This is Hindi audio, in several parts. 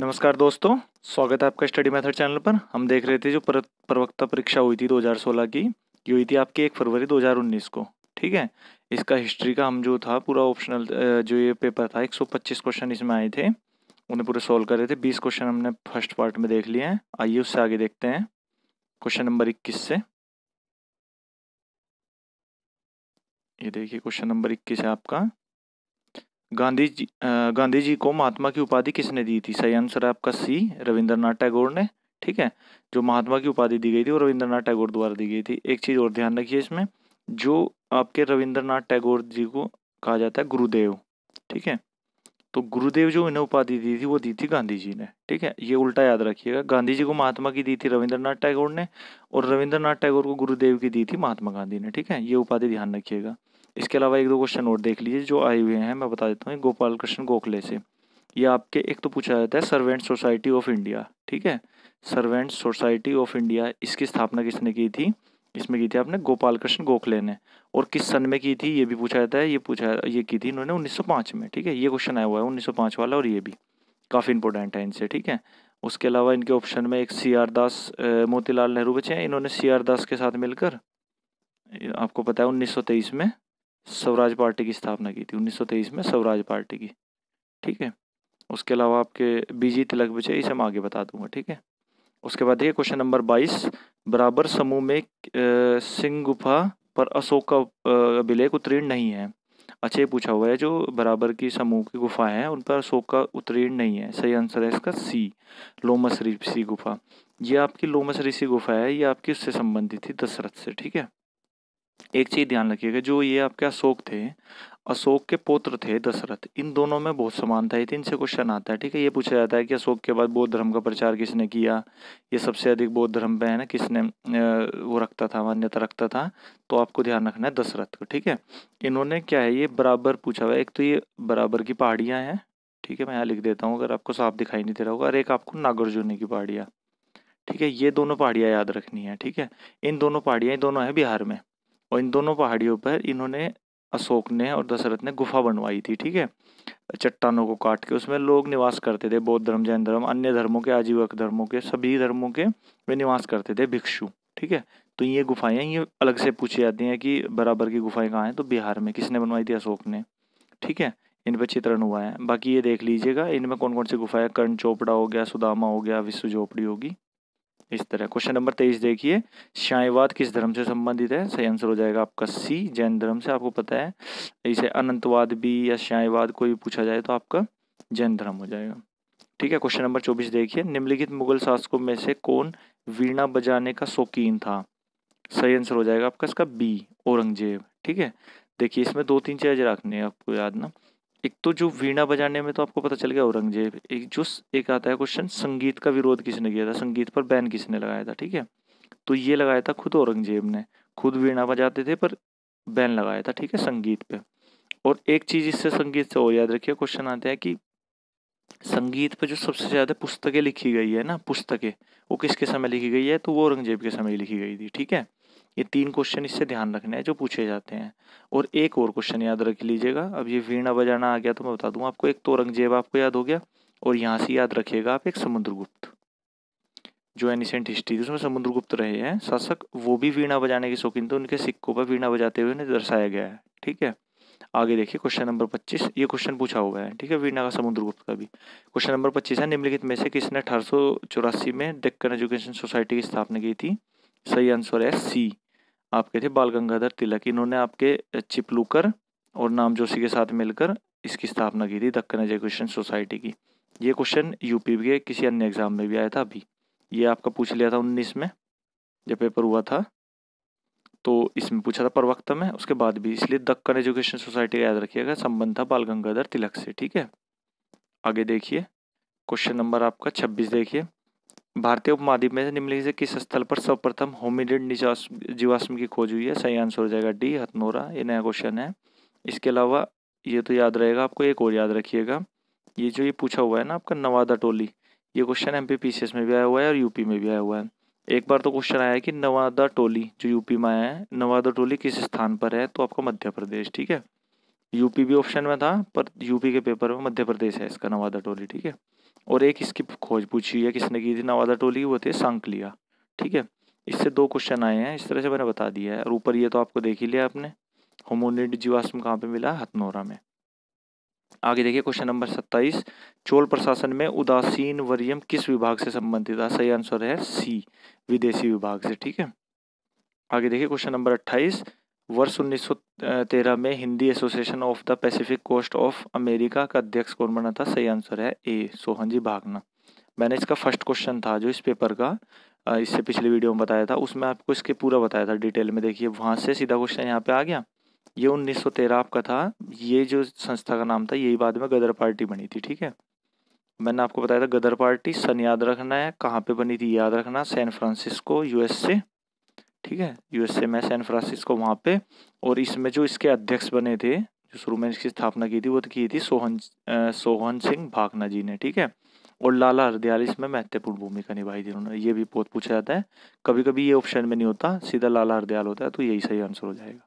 नमस्कार दोस्तों स्वागत है आपका स्टडी मेथड चैनल पर हम देख रहे थे जो प्रवक्ता परीक्षा हुई थी 2016 की ये हुई थी आपकी एक फरवरी 2019 को ठीक है इसका हिस्ट्री का हम जो था पूरा ऑप्शनल जो ये पेपर था 125 क्वेश्चन इसमें आए थे उन्हें पूरे सॉल्व कर रहे थे 20 क्वेश्चन हमने फर्स्ट पार्ट में देख लिए हैं आइए उससे आगे देखते हैं क्वेश्चन नंबर इक्कीस से ये देखिए क्वेश्चन नंबर इक्कीस है आपका गांधी जी गांधी जी को महात्मा की उपाधि किसने दी थी सही आंसर है आपका सी रविंद्रनाथ टैगोर ने ठीक है जो महात्मा की उपाधि दी गई थी वो रविंद्रनाथ टैगोर द्वारा दी गई थी एक चीज़ और ध्यान रखिए इसमें जो आपके रविंद्रनाथ टैगोर जी को कहा जाता है गुरुदेव ठीक है तो गुरुदेव जो इन्हें उपाधि दी थी वो दी थी गांधी जी ने ठीक है ये उल्टा याद रखिएगा गांधी जी को महात्मा की दी थी रविंद्रनाथ टैगोर ने और रविंद्रनाथ टैगोर को गुरुदेव की दी थी महात्मा गांधी ने ठीक है ये उपाधि ध्यान रखिएगा इसके अलावा एक दो क्वेश्चन और देख लीजिए जो आए हुए हैं मैं बता देता हूँ गोपाल कृष्ण गोखले से ये आपके एक तो पूछा जाता है सर्वेंट सोसाइटी ऑफ इंडिया ठीक है सर्वेंट सोसाइटी ऑफ इंडिया इसकी स्थापना किसने की थी इसमें की थी आपने गोपाल कृष्ण गोखले ने और किस सन में की थी ये भी पूछा जाता है ये पूछा ये की थी इन्होंने 1905 में ठीक है ये क्वेश्चन आया हुआ है 1905 वाला और ये भी काफ़ी इंपॉर्टेंट है इनसे ठीक है उसके अलावा इनके ऑप्शन में एक सी आर दास मोतीलाल नेहरू बचे हैं इन्होंने सी आर दास के साथ मिलकर आपको पता है 1923 में स्वराज पार्टी की स्थापना की थी 1923 में स्वराज पार्टी की ठीक है उसके अलावा आपके बीजी तिलक बचे इसे मैं आगे बता दूंगा ठीक है उसके बाद देखिए क्वेश्चन नंबर बाईस बराबर समूह में सिंह गुफा पर अशोक का अभिलेख उत्तीर्ण नहीं है अच्छे पूछा हुआ है जो बराबर की समूह की गुफा है उन पर अशोक का उत्तीर्ण नहीं है सही आंसर है इसका सी लोमस ऋषि गुफा ये आपकी लोमस ऋषि गुफा है ये आपकी उससे संबंधित थी दशरथ से ठीक है एक चीज़ ध्यान रखिएगा जो ये आपके अशोक थे अशोक के पुत्र थे दशरथ इन दोनों में बहुत समानता है तो इनसे क्वेश्चन आता है ठीक है ये पूछा जाता है कि अशोक के बाद बौद्ध धर्म का प्रचार किसने किया ये सबसे अधिक बौद्ध धर्म पे है ना किसने वो रखता था मान्यता रखता था तो आपको ध्यान रखना है दशरथ को ठीक है इन्होंने क्या है ये बराबर पूछा हुआ एक तो ये बराबर की पहाड़ियाँ हैं ठीक है मैं यहाँ लिख देता हूँ अगर आपको साफ दिखाई नहीं दे रहा होगा और एक आपको नागार्जुन की पहाड़ियाँ ठीक है ये दोनों पहाड़ियाँ याद रखनी है ठीक है इन दोनों पहाड़ियाँ दोनों है बिहार में और इन दोनों पहाड़ियों पर इन्होंने अशोक ने और दशरथ ने गुफा बनवाई थी ठीक है चट्टानों को काट के उसमें लोग निवास करते थे बौद्ध धर्म जैन धर्म अन्य धर्मों के आजीवक धर्मों के सभी धर्मों के वे निवास करते थे भिक्षु ठीक है तो ये गुफाएं ये अलग से पूछी जाती हैं कि बराबर की गुफाएं कहाँ हैं तो बिहार में किसने बनवाई थी अशोक ने ठीक है इन पर चित्रण हुआ है बाकी ये देख लीजिएगा इनमें कौन कौन सी गुफाएं कर्ण चोपड़ा हो गया सुदामा हो गया विश्व झोपड़ी होगी इस तरह क्वेश्चन नंबर तेईस देखिए शायवाद किस धर्म से संबंधित है सही आंसर हो जाएगा आपका सी जैन धर्म से आपको पता है इसे अनंतवाद भी या शायवाद कोई पूछा जाए तो आपका जैन धर्म हो जाएगा ठीक है क्वेश्चन नंबर चौबीस देखिए निम्नलिखित मुगल शासकों में से कौन वीणा बजाने का शौकीन था सही आंसर हो जाएगा आपका इसका बी औरंगजेब ठीक है देखिए इसमें दो तीन चीज़ें रखनी है आपको याद ना एक तो जो वीणा बजाने में तो आपको पता चल गया औरंगजेब एक जो एक आता है क्वेश्चन संगीत का विरोध किसने किया था संगीत पर बैन किसने लगाया था ठीक है तो ये लगाया था खुद औरंगजेब ने खुद वीणा बजाते थे पर बैन लगाया था ठीक है संगीत पे और एक चीज़ इससे संगीत से और याद रखिए क्वेश्चन आते हैं कि संगीत पर जो सबसे ज़्यादा पुस्तकें लिखी गई है ना पुस्तकें वो किसके समय लिखी गई है तो वो औरंगजेब के समय लिखी गई थी ठीक है ये तीन क्वेश्चन इससे ध्यान रखने हैं जो पूछे जाते हैं और एक और क्वेश्चन याद रख लीजिएगा अब ये वीणा बजाना आ गया तो मैं बता दूँ आपको एक तोरंगजेब आपको याद हो गया और यहाँ से याद रखिएगा आप एक समुद्रगुप्त जो एनिसेंट हिस्ट्री थी उसमें समुद्रगुप्त रहे हैं शासक वो भी वीणा बजाने के शौकीन थे उनके सिक्कों पर वीणा बजाते हुए उन्हें दर्शाया गया है ठीक है आगे देखिए क्वेश्चन नंबर 25 ये क्वेश्चन पूछा हुआ है ठीक है वीणा का समुद्रगुप्त का भी क्वेश्चन नंबर 25 है निम्नलिखित में से किसने अठारह में डेक्कन एजुकेशन सोसाइटी की स्थापना की थी सही आंसर है सी आपके थे बाल गंगाधर तिलक इन्होंने आपके चिपलूकर और नाम जोशी के साथ मिलकर इसकी स्थापना की थी दक्कन एजुकेशन सोसाइटी की ये क्वेश्चन यूपी के किसी अन्य एग्जाम में भी आया था अभी ये आपका पूछ लिया था उन्नीस में जब पेपर हुआ था तो इसमें पूछा था प्रवक्ता में उसके बाद भी इसलिए दक्कन एजुकेशन सोसाइटी का याद रखिएगा संबंध था बाल गंगाधर तिलक से ठीक है आगे देखिए क्वेश्चन नंबर आपका छब्बीस देखिए भारतीय उपमहाद्वीप में से निम्नलिखित से किस स्थल पर सर्वप्रथम होमिडेड जीवाश्म की खोज हुई है सही आंसर हो जाएगा डी हथनोरा ये नया क्वेश्चन है इसके अलावा ये तो याद रहेगा आपको एक और याद रखिएगा ये जो ये पूछा हुआ है ना आपका नवादा टोली ये क्वेश्चन एम पी में भी आया हुआ है और यूपी में भी आया हुआ है एक बार तो क्वेश्चन आया है कि नवादा टोली जो यूपी में आया है नवादा टोली किस स्थान पर है तो आपका मध्य प्रदेश ठीक है यूपी भी ऑप्शन में था पर यूपी के पेपर में मध्य प्रदेश है इसका नवादा टोली ठीक है और एक इसकी खोज पूछी है किसने की थी नवादा टोली वो थे सांकलिया ठीक है इससे दो क्वेश्चन आए हैं इस तरह से मैंने बता दिया है और ऊपर ये तो आपको देख ही लिया आपने होमोनिड जीवाश्म कहाँ पे मिला हथनोरा में आगे देखिए क्वेश्चन नंबर सत्ताईस चोल प्रशासन में उदासीन वर्यम किस विभाग से संबंधित था सही आंसर है सी विदेशी विभाग से ठीक है आगे देखिए क्वेश्चन नंबर अट्ठाईस वर्ष 1913 में Hindi association of the Pacific coast of America का अध्यक्ष कौन बना था सही आंसर है ए सोहन जी भागना मैंने इसका फर्स्ट क्वेश्चन था जो इस पेपर का इससे पिछले वीडियो में बताया था उसमें आपको इसके पूरा बताया था डिटेल में देखिए वहाँ से सीधा क्वेश्चन यहाँ पे आ गया ये 1913 आपका था ये जो संस्था का नाम था यही बाद में गदर पार्टी बनी थी ठीक है मैंने आपको बताया था गदर पार्टी सन याद रखना है कहाँ पे बनी थी याद रखना सैन फ्रांसिस्को यूएस से ठीक है यूएसए में सैन फ्रांसिस्को वहाँ पे और इसमें जो इसके अध्यक्ष बने थे जो शुरू में इसकी स्थापना की थी वो तो की थी सोहन सोहन सिंह भागना जी ने ठीक है और लाला हरदयाल इसमें महत्वपूर्ण भूमिका निभाई थी उन्होंने ये भी बहुत पूछा जाता है कभी कभी ये ऑप्शन में नहीं होता सीधा लाला हरदयाल होता है तो यही सही आंसर हो जाएगा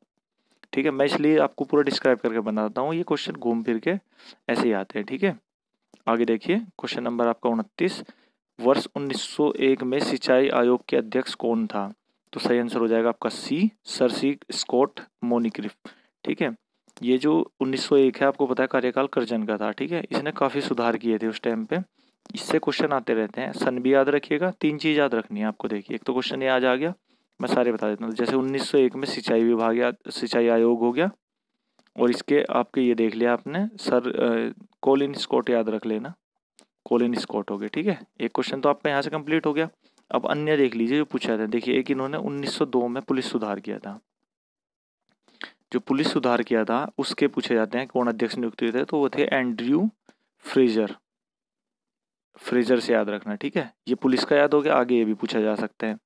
ठीक है मैं इसलिए आपको पूरा डिस्क्राइब करके बताता हूँ ये क्वेश्चन घूम फिर के ऐसे ही आते हैं ठीक है आगे देखिए क्वेश्चन नंबर आपका उनतीस वर्ष 1901 में सिंचाई आयोग के अध्यक्ष कौन था तो सही आंसर हो जाएगा आपका सी सर सी स्कॉट मोनिक्रिफ ठीक है ये जो 1901 है आपको पता है कार्यकाल करजन का था ठीक है इसने काफ़ी सुधार किए थे उस टाइम पे इससे क्वेश्चन आते रहते हैं सन भी याद रखिएगा तीन चीज़ याद रखनी है आपको देखिए एक तो क्वेश्चन ये आज आ गया मैं सारे बता देता हूँ जैसे 1901 में सिंचाई विभाग या सिंचाई आयोग हो गया और इसके आपके ये देख लिया आपने सर कोलिन स्कॉट याद रख लेना कोलिन स्कॉट हो गए ठीक है एक क्वेश्चन तो आपका यहाँ से कम्प्लीट हो गया अब अन्य देख लीजिए जो पूछा था देखिए एक इन्होंने 1902 में पुलिस सुधार किया था जो पुलिस सुधार किया था उसके पूछे जाते हैं कौन अध्यक्ष नियुक्त हुए थे तो वो थे एंड्रयू फ्रेजर फ्रेजर से याद रखना ठीक है ये पुलिस का याद हो गया आगे ये भी पूछा जा सकता है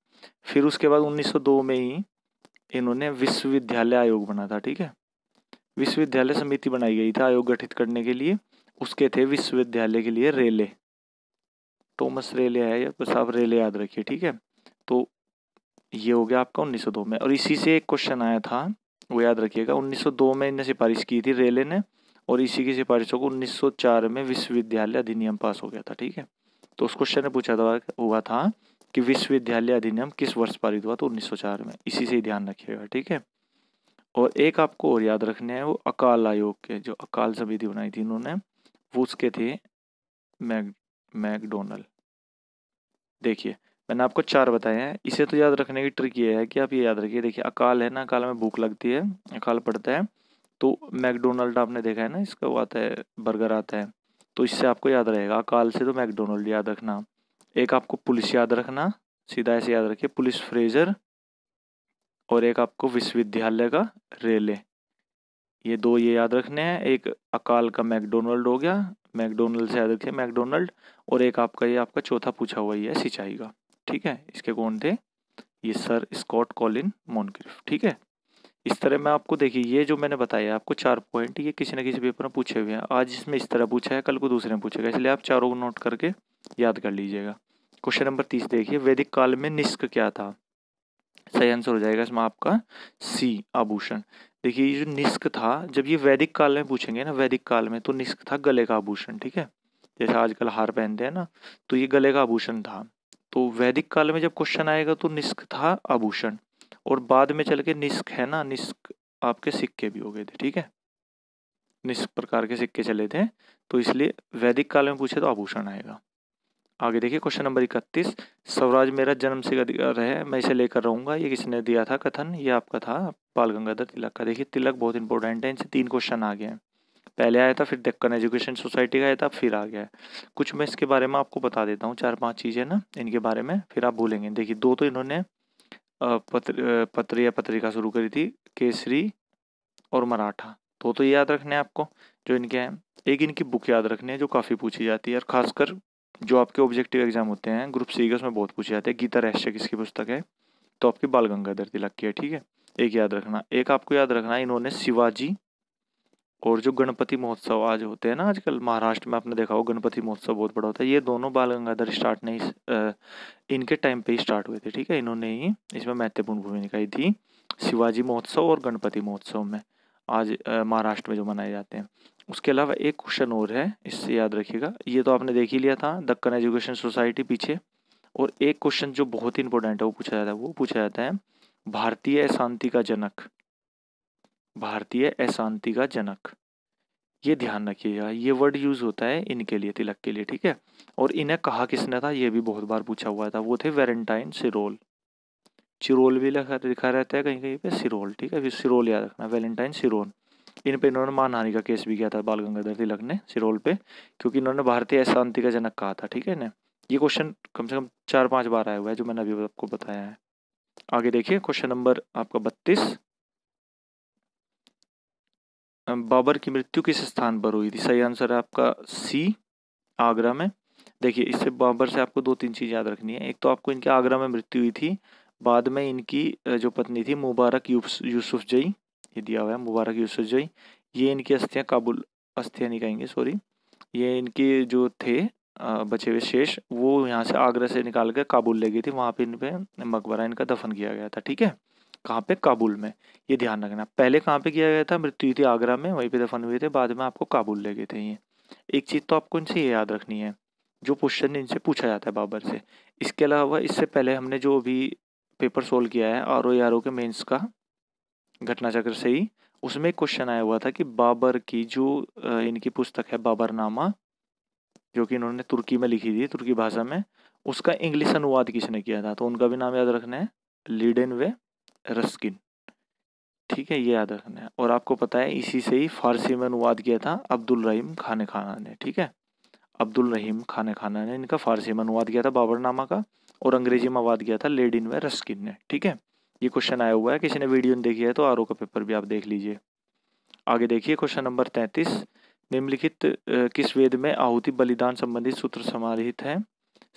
फिर उसके बाद 1902 में ही इन्होंने विश्वविद्यालय आयोग बना था ठीक है विश्वविद्यालय समिति बनाई गई थी आयोग गठित करने के लिए उसके थे विश्वविद्यालय के लिए रेले टोमस रेले है या बस आप रेले याद रखिए ठीक है तो ये हो गया आपका 1902 में और इसी से एक क्वेश्चन आया था वो याद रखिएगा 1902 में इनने सिफारिश की थी रेले ने और इसी की सिफारिशों को 1904 में विश्वविद्यालय अधिनियम पास हो गया था ठीक है तो उस क्वेश्चन ने पूछा था हुआ था कि विश्वविद्यालय अधिनियम किस वर्ष पारित हुआ तो उन्नीस में इसी से ही ध्यान रखिएगा ठीक है और एक आपको और याद रखने हैं वो अकाल आयोग के जो अकाल समिति बनाई थी उन्होंने वो उसके थे मैग मैकडोनल देखिए मैंने आपको चार बताए हैं इसे तो याद रखने की ट्रिक ये है कि आप ये याद रखिए देखिए अकाल है ना अकाल में भूख लगती है अकाल पड़ता है तो मैकडोनल्ड आपने देखा है ना इसका वो आता है बर्गर आता है तो इससे आपको याद रहेगा अकाल से तो मैकडोनल्ड याद रखना एक आपको पुलिस याद रखना सीधा ऐसे याद रखिए पुलिस फ्रेजर और एक आपको विश्वविद्यालय का रेले ये दो ये याद रखने हैं एक अकाल का मैकडोनल्ड हो गया मैकडोनल्ड से याद रखिए मैकडोनल्ड और एक आपका ये आपका चौथा पूछा हुआ ही है सिंचाई का ठीक है इसके कौन थे ये सर स्कॉट कॉलिन मोनग्रिफ ठीक है इस तरह मैं आपको देखिए ये जो मैंने बताया आपको चार पॉइंट ये किसी न किसी पेपर में पूछे हुए हैं आज इसमें इस तरह पूछा है कल को दूसरे में पूछेगा इसलिए आप चारों को नोट करके याद कर लीजिएगा क्वेश्चन नंबर तीस देखिए वैदिक काल में निष्क क्या था सही आंसर हो जाएगा इसमें आपका सी आभूषण देखिए ये जो निस्क था जब ये वैदिक काल में पूछेंगे ना वैदिक काल में तो निस्क था गले का आभूषण ठीक है जैसे आजकल हार पहनते हैं ना तो ये गले का आभूषण था तो वैदिक काल में जब क्वेश्चन आएगा तो निस्क था आभूषण और बाद में चल के निस्क है ना निस्क आपके सिक्के भी हो गए थे ठीक है निस्क प्रकार के सिक्के चले थे तो इसलिए वैदिक काल में पूछे तो आभूषण आएगा आगे देखिए क्वेश्चन नंबर इकतीस स्वराज मेरा जन्म से अधिकार है मैं इसे लेकर रहूंगा ये किसने दिया था कथन ये आपका था बाल गंगाधर तिलक का देखिए तिलक बहुत इंपॉर्टेंट है इनसे तीन क्वेश्चन आ गए हैं पहले आया था फिर डेक्कन एजुकेशन सोसाइटी का आया था फिर आ गया कुछ मैं इसके बारे में आपको बता देता हूँ चार पाँच चीज़ें ना इनके बारे में फिर आप भूलेंगे देखिए दो तो इन्होंने पत्र पत्र या पत्रिका शुरू करी थी केसरी और मराठा तो तो याद रखने हैं आपको जो इनके हैं एक इनकी बुक याद रखनी है जो काफ़ी पूछी जाती है और खासकर जो आपके ऑब्जेक्टिव एग्जाम होते हैं ग्रुप सी के उसमें बहुत पूछे जाते हैं गीता रहस्य किसकी पुस्तक है तो आपकी बाल गंगाधर तिलक की है ठीक है एक याद रखना एक आपको याद रखना इन्होंने शिवाजी और जो गणपति महोत्सव आज होते हैं ना आजकल महाराष्ट्र में आपने देखा हो गणपति महोत्सव बहुत बड़ा होता है ये दोनों बाल गंगाधर स्टार्ट नहीं इनके टाइम पे ही स्टार्ट हुए थे ठीक है इन्होंने ही इसमें महत्वपूर्ण भूमि ही थी शिवाजी महोत्सव और गणपति महोत्सव में आज महाराष्ट्र में जो मनाए जाते हैं उसके अलावा एक क्वेश्चन और है इससे याद रखिएगा ये तो आपने देख ही लिया था दक्कन एजुकेशन सोसाइटी पीछे और एक क्वेश्चन जो बहुत ही इंपॉर्टेंट है वो पूछा जाता है वो पूछा जाता है भारतीय अशांति का जनक भारतीय अशांति का जनक ये ध्यान रखिएगा ये वर्ड यूज होता है इनके लिए तिलक के लिए ठीक है और इन्हें कहा किसने था ये भी बहुत बार पूछा हुआ था वो थे वेरेंटाइन सिरोल चिरोल भी लिखा रहता है कहीं कहीं पे सिरोल ठीक है फिर सिरोल याद रखना वेलेंटाइन सिरोल इन पर इन्होंने मानहानि का केस भी किया था बाल गंगाधर तिलक ने सिरोल पे क्योंकि इन्होंने भारतीय शांति का जनक कहा था ठीक है ना ये क्वेश्चन कम से कम चार पांच बार आया हुआ है जो मैंने अभी आपको बताया है आगे देखिए क्वेश्चन नंबर आपका बत्तीस बाबर की मृत्यु किस स्थान पर हुई थी सही आंसर है आपका सी आगरा में देखिए इससे बाबर से आपको दो तीन चीज़ याद रखनी है एक तो आपको इनके आगरा में मृत्यु हुई थी बाद में इनकी जो पत्नी थी मुबारक यूसुफ जई ये दिया हुआ है मुबारक यूसुफ जई ये इनकी अस्थियाँ काबुल अस्थियाँ नहीं कहेंगे सॉरी ये इनके जो थे बचे हुए शेष वो यहाँ से आगरा से निकाल कर काबुल ले गई थी वहाँ पे इन पर मकबरा इनका दफन किया गया था ठीक है कहाँ पे काबुल में ये ध्यान रखना पहले कहाँ पे किया गया था मृत्यु थी आगरा में वहीं पे दफन हुए थे बाद में आपको काबुल ले गए थे ये एक चीज़ तो आपको इनसे ये याद रखनी है जो क्वेश्चन इनसे पूछा जाता है बाबर से इसके अलावा इससे पहले हमने जो भी पेपर सोल्व किया है आर ओ आर ओ के मेन्स का घटनाचक्र से ही उसमें क्वेश्चन आया हुआ था कि बाबर की जो इनकी पुस्तक है बाबरनामा जो कि इन्होंने तुर्की में लिखी थी तुर्की भाषा में उसका इंग्लिश अनुवाद किसने किया था तो उनका भी नाम याद रखना है लीडन वे रस्किन ठीक है ये याद रखना है और आपको पता है इसी से ही फारसी में अनुवाद किया था अब्दुल रहीम खान खाना ने ठीक है अब्दुल रहीम खान खाना ने इनका फारसी में अनुवाद किया था बाबरनामा का और अंग्रेजी में अनुवाद किया था लेडिन वे रस्किन ने ठीक है ये क्वेश्चन आया हुआ है किसी ने वीडियो नहीं देखी है तो आर का पेपर भी आप देख लीजिए आगे देखिए क्वेश्चन नंबर तैंतीस निम्नलिखित किस वेद में आहुति बलिदान संबंधित सूत्र समाहित है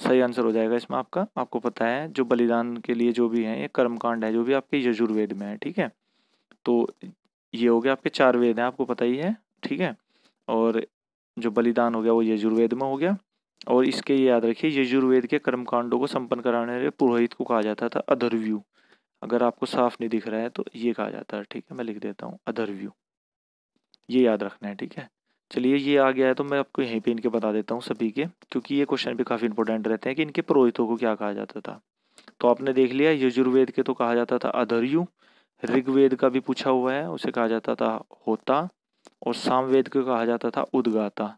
सही आंसर हो जाएगा इसमें आपका आपको पता है जो बलिदान के लिए जो भी है ये कर्मकांड है जो भी आपके यजुर्वेद में है ठीक है तो ये हो गया आपके चार वेद हैं आपको पता ही है ठीक है और जो बलिदान हो गया वो यजुर्वेद में हो गया और इसके याद रखिए यजुर्वेद के कर्मकांडों को संपन्न कराने पुरोहित को कहा जाता था अधर्व्यू अगर आपको साफ नहीं दिख रहा है तो ये कहा जाता है ठीक है मैं लिख देता हूँ अदर व्यू ये याद रखना है ठीक है चलिए ये आ गया है तो मैं आपको यहीं पे इनके बता देता हूँ सभी के क्योंकि ये क्वेश्चन भी काफ़ी इंपॉर्टेंट रहते हैं कि इनके पुरोहितों को क्या कहा जाता था तो आपने देख लिया यजुर्वेद के तो कहा जाता था अधर्यु ऋग्वेद का भी पूछा हुआ है उसे कहा जाता था होता और सामवेद को कहा जाता था उदगाता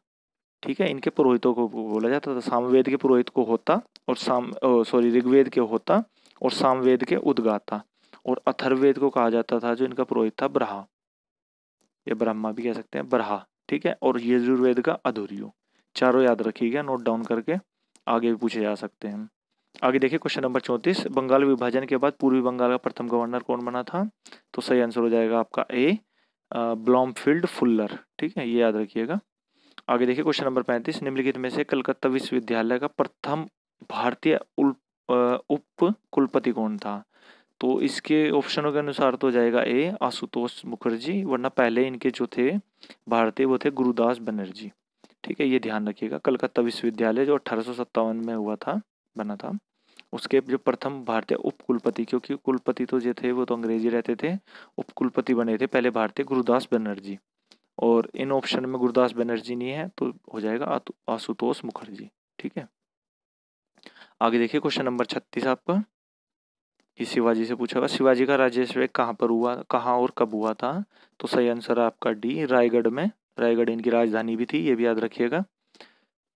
ठीक है इनके पुरोहितों को बोला जाता था सामवेद के पुरोहित को होता और साम सॉरी ऋग्वेद के होता और सामवेद के उद्गाता और अथर्वेद को कहा जाता था जो इनका पुरोहित था ब्रहा या ब्रह्मा भी कह सकते हैं ब्रहा ठीक है और यजुर्वेद का अधूरियो चारों याद रखिएगा नोट डाउन करके आगे भी पूछे जा सकते हैं आगे देखिए क्वेश्चन नंबर चौंतीस बंगाल विभाजन के बाद पूर्वी बंगाल का प्रथम गवर्नर कौन बना था तो सही आंसर हो जाएगा आपका ए ब्लॉमफील्ड फुल्लर ठीक है ये याद रखिएगा आगे देखिए क्वेश्चन नंबर पैंतीस निम्नलिखित में से कलकत्ता विश्वविद्यालय का प्रथम भारतीय उप कुलपति कौन था तो इसके ऑप्शनों के अनुसार तो जाएगा ए आशुतोष मुखर्जी वरना पहले इनके जो थे भारतीय वो थे गुरुदास बनर्जी ठीक है ये ध्यान रखिएगा कलकत्ता विश्वविद्यालय जो अठारह में हुआ था बना था उसके जो प्रथम भारतीय उपकुलपति क्योंकि कुलपति तो जो थे वो तो अंग्रेजी रहते थे उपकुलपति बने थे पहले भारतीय गुरुदास बनर्जी और इन ऑप्शन में गुरुदास बनर्जी नहीं है तो हो जाएगा आशुतोष मुखर्जी ठीक है आगे देखिए क्वेश्चन नंबर छत्तीस आपका ये शिवाजी से पूछा हुआ शिवाजी का राज्याभिषेक कहाँ पर हुआ कहाँ और कब हुआ था तो सही आंसर आपका डी रायगढ़ में रायगढ़ इनकी राजधानी भी थी ये भी याद रखिएगा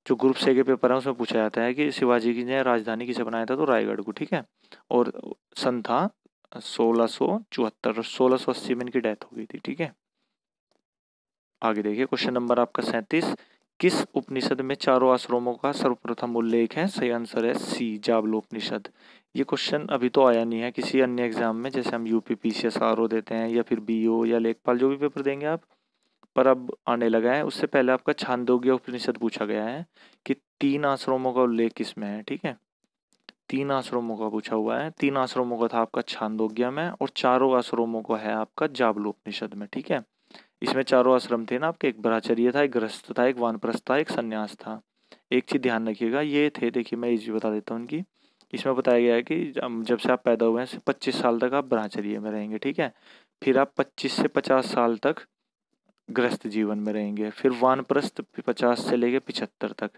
जो ग्रुप से के पेपर है उसमें पूछा जाता है कि शिवाजी की ने राजधानी किसे बनाया था तो रायगढ़ को ठीक है और सन था सोलह सौ चौहत्तर सोलह सौ अस्सी में इनकी डेथ हो गई थी ठीक है आगे देखिए क्वेश्चन नंबर आपका सैंतीस किस उपनिषद में चारों आश्रमों का सर्वप्रथम उल्लेख है सही आंसर है सी जावलोपनिषद ये क्वेश्चन अभी तो आया नहीं है किसी अन्य एग्जाम में जैसे हम UP P C S R O देते हैं या फिर बी ओ या लेखपाल जो भी पेपर देंगे आप पर अब आने लगा है उससे पहले आपका छांदोग्य उपनिषद पूछा गया है कि तीन आश्रमों का उल्लेख किस में है ठीक है तीन आश्रमों का पूछा हुआ है तीन आश्रमों का था आपका छांदोग्य में और चारों आश्रमों का है आपका जावलोपनिषद में ठीक है इसमें चारों आश्रम थे ना आपके एक ब्राचर्य था एक ग्रस्त था एक वानप्रस्थ था एक संन्यास था एक चीज़ ध्यान रखिएगा ये थे देखिए मैं इजी बता देता हूँ उनकी इसमें बताया गया है कि जब से आप पैदा हुए हैं पच्चीस साल तक आप ब्राचर्य में रहेंगे ठीक है फिर आप पच्चीस से पचास साल तक ग्रस्त जीवन में रहेंगे फिर वानप्रस्थ पचास से लेके पिछहत्तर तक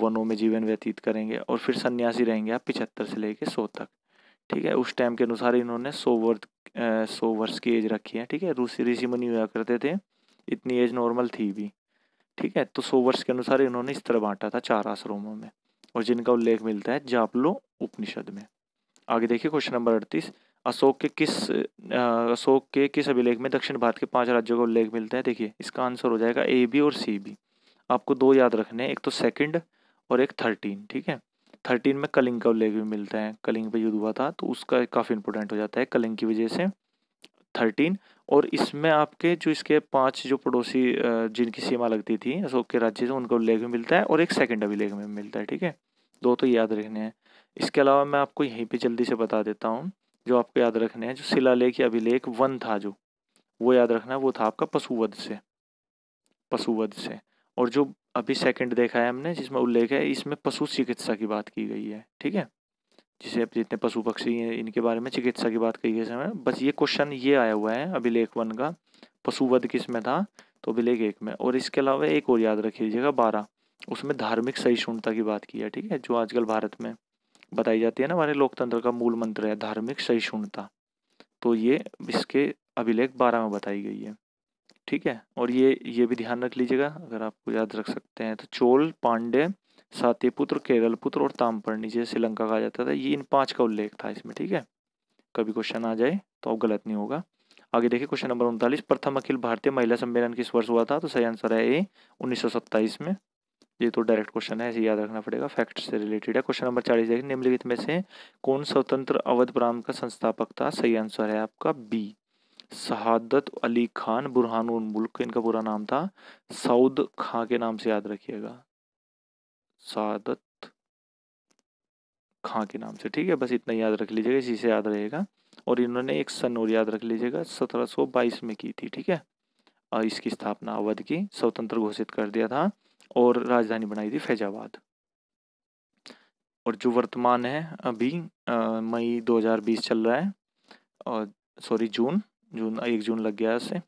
वनों में जीवन व्यतीत करेंगे और फिर सन्यासी रहेंगे आप पिछहत्तर से लेके सौ तक ठीक है उस टाइम के अनुसार इन्होंने सौ वर्ष सौ वर्ष की एज रखी है ठीक है रूसी ऋषि मुनि हुआ करते थे इतनी एज नॉर्मल थी भी ठीक है तो सौ वर्ष के अनुसार इन्होंने इस तरह बांटा था चार आश्रमों में और जिनका उल्लेख मिलता है जापलो उपनिषद में आगे देखिए क्वेश्चन नंबर अड़तीस अशोक के किस अशोक के किस अभिलेख में दक्षिण भारत के पांच राज्यों का उल्लेख मिलता है देखिए इसका आंसर हो जाएगा ए बी और सी बी आपको दो याद रखने एक तो सेकंड और एक थर्टीन ठीक है थर्टीन में कलिंग का उल्लेख भी मिलता है कलिंग पे युद्ध हुआ था तो उसका काफ़ी इंपॉर्टेंट हो जाता है कलिंग की वजह से थर्टीन और इसमें आपके जो इसके पांच जो पड़ोसी जिनकी सीमा लगती थी अशोक के राज्य से उनका उल्लेख भी मिलता है और एक सेकंड अभिलेख में मिलता है ठीक है दो तो याद रखने हैं इसके अलावा मैं आपको यहीं पर जल्दी से बता देता हूँ जो आपको याद रखने हैं जो शिला या अभिलेख वन था जो वो याद रखना वो था आपका पशुवध से पशुवध से और जो अभी सेकंड देखा है हमने जिसमें उल्लेख है इसमें पशु चिकित्सा की बात की गई है ठीक है जिसे अब जितने पशु पक्षी हैं इनके बारे में चिकित्सा की बात कही है बस ये क्वेश्चन ये आया हुआ है अभिलेख वन का पशुवध किस में था तो अभिलेख एक में और इसके अलावा एक और याद रख लीजिएगा बारह उसमें धार्मिक सहिष्णुता की बात की है ठीक है जो आजकल भारत में बताई जाती है ना हमारे लोकतंत्र का मूल मंत्र है धार्मिक सहिष्णुता तो ये इसके अभिलेख बारह में बताई गई है ठीक है और ये ये भी ध्यान रख लीजिएगा अगर आपको याद रख सकते हैं तो चोल पांडे केरल पुत्र और तामपर्णी जिसे श्रीलंका कहा जाता था ये इन पांच का उल्लेख था इसमें ठीक है कभी क्वेश्चन आ जाए तो अब गलत नहीं होगा आगे देखिए क्वेश्चन नंबर उनतालीस प्रथम अखिल भारतीय महिला सम्मेलन किस वर्ष हुआ था तो सही आंसर है ए उन्नीस में ये तो डायरेक्ट क्वेश्चन है ऐसे याद रखना पड़ेगा फैक्ट से रिलेटेड है क्वेश्चन नंबर चालीस देखिए निम्नलिखित में से कौन स्वतंत्र अवध प्रांत का संस्थापक था सही आंसर है आपका बी शहादत अली खान बुरहानुल मुल्क इनका पूरा नाम था सऊद खां के नाम से याद रखिएगा शहादत खां के नाम से ठीक है बस इतना याद रख लीजिएगा इसी से याद रहेगा और इन्होंने एक सन और याद रख लीजिएगा 1722 में की थी ठीक है और इसकी स्थापना अवध की स्वतंत्र घोषित कर दिया था और राजधानी बनाई थी फैजाबाद और जो वर्तमान है अभी मई 2020 चल रहा है और सॉरी जून जून एक जून लग गया इससे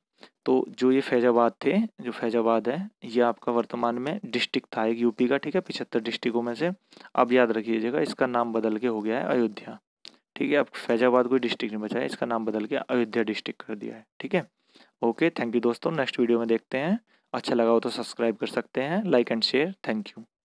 तो जो ये फैजाबाद थे जो फैजाबाद है ये आपका वर्तमान में डिस्ट्रिक्ट था एक यूपी का ठीक है पिछहत्तर डिस्ट्रिक्टों में से अब याद रखिएगा इसका नाम बदल के हो गया है अयोध्या ठीक है अब फैजाबाद कोई डिस्ट्रिक्ट नहीं बचा है इसका नाम बदल के अयोध्या डिस्ट्रिक्ट कर दिया है ठीक है ओके थैंक यू दोस्तों नेक्स्ट वीडियो में देखते हैं अच्छा लगा हो तो सब्सक्राइब कर सकते हैं like and share thank you